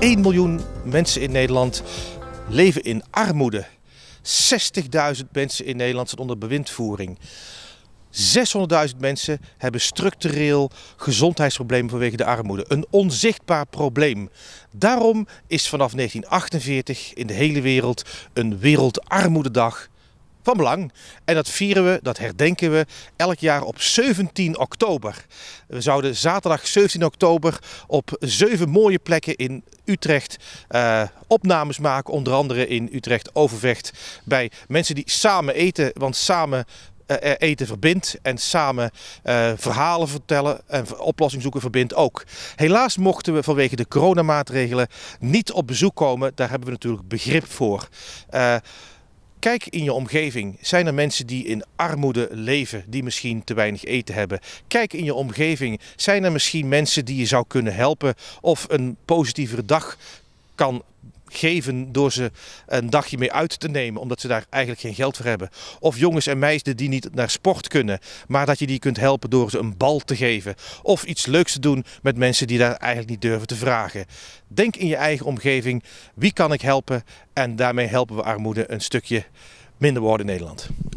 1 miljoen mensen in Nederland leven in armoede. 60.000 mensen in Nederland zijn onder bewindvoering. 600.000 mensen hebben structureel gezondheidsproblemen vanwege de armoede. Een onzichtbaar probleem. Daarom is vanaf 1948 in de hele wereld een Wereldarmoededag van belang. En dat vieren we, dat herdenken we elk jaar op 17 oktober. We zouden zaterdag 17 oktober op zeven mooie plekken in Utrecht eh, opnames maken. Onder andere in Utrecht Overvecht bij mensen die samen eten. Want samen eh, eten verbindt en samen eh, verhalen vertellen en oplossing zoeken verbindt ook. Helaas mochten we vanwege de coronamaatregelen niet op bezoek komen. Daar hebben we natuurlijk begrip voor. Kijk in je omgeving. Zijn er mensen die in armoede leven, die misschien te weinig eten hebben? Kijk in je omgeving. Zijn er misschien mensen die je zou kunnen helpen of een positievere dag kan geven door ze een dagje mee uit te nemen, omdat ze daar eigenlijk geen geld voor hebben. Of jongens en meisjes die niet naar sport kunnen, maar dat je die kunt helpen door ze een bal te geven. Of iets leuks te doen met mensen die daar eigenlijk niet durven te vragen. Denk in je eigen omgeving, wie kan ik helpen? En daarmee helpen we armoede een stukje minder worden in Nederland.